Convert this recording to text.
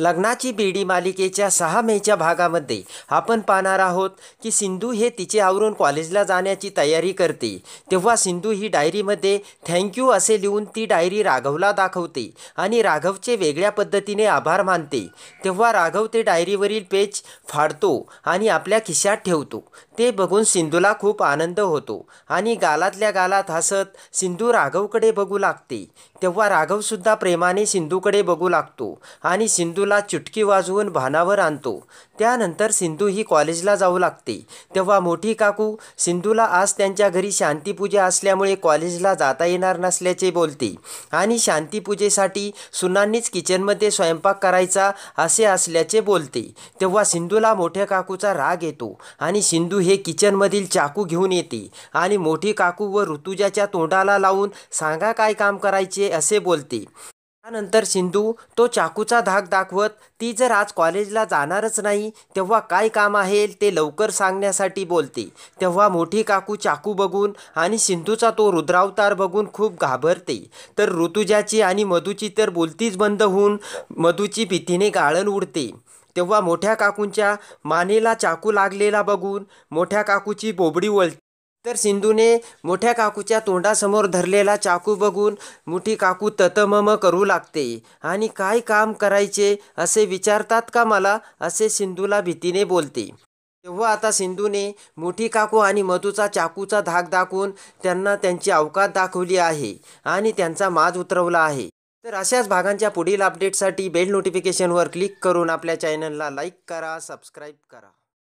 लग्नाची बेडी मालिकेच्या सहा मेच्या भागामध्ये आपण पाहणार आहोत की सिंधू हे तिचे आवरून कॉलेजला जाण्याची तयारी करते तेव्हा सिंधू ही डायरीमध्ये थँक्यू असे लिहून ती डायरी राघवला दाखवते आणि राघवचे वेगळ्या पद्धतीने आभार मानते तेव्हा राघव ते डायरीवरील पेज फाडतो आणि आपल्या खिशात ठेवतो ते बघून सिंधूला खूप आनंद होतो आणि गालातल्या गालात हसत सिंधू राघवकडे बघू लागते तेव्हा राघवसुद्धा प्रेमाने सिंधूकडे बघू लागतो आणि सिंधू सिंधूला चुटकी वाजवून भानावर आणतो त्यानंतर सिंधू ही कॉलेजला जाऊ लागते तेव्हा मोठी काकू सिंधूला आज त्यांच्या घरी शांतीपूजा असल्यामुळे कॉलेजला जाता येणार नसल्याचे बोलते आणि शांतीपूजेसाठी सुनांनीच किचनमध्ये स्वयंपाक करायचा असे असल्याचे बोलते तेव्हा सिंधूला मोठ्या काकूचा राग येतो आणि सिंधू हे किचनमधील चाकू घेऊन येते आणि मोठी काकू व ऋतुजाच्या तोंडाला लावून सांगा काय काम करायचे असे बोलते त्यानंतर सिंधू तो चाकूचा धाक दाखवत ती जर आज कॉलेजला जाणारच नाही तेव्हा काय काम आहे ते लवकर सांगण्यासाठी बोलते तेव्हा मोठी काकू चाकू बघून आणि सिंधूचा तो रुद्रावतार बघून खूप घाबरते तर ऋतुजाची आणि मधूची तर बोलतीच बंद होऊन मधूची भीतीने गाळण उडते तेव्हा मोठ्या काकूंच्या मानेला चाकू लागलेला बघून मोठ्या काकूची बोबडी वळते तर सिंधूने मोठ्या काकूच्या तोंडासमोर धरलेला चाकू बघून मोठी काकू ततमम करू लागते आणि काय काम करायचे असे विचारतात का मला असे सिंधूला भीतीने बोलते तेव्हा आता सिंधूने मोठी काकू आणि मधूचा चाकूचा धाक दाखवून त्यांना त्यांची अवकात दाखवली आहे आणि त्यांचा माज उतरवला आहे तर अशाच भागांच्या पुढील अपडेटसाठी बेल नोटिफिकेशनवर क्लिक करून आपल्या चॅनलला लाईक करा सबस्क्राईब करा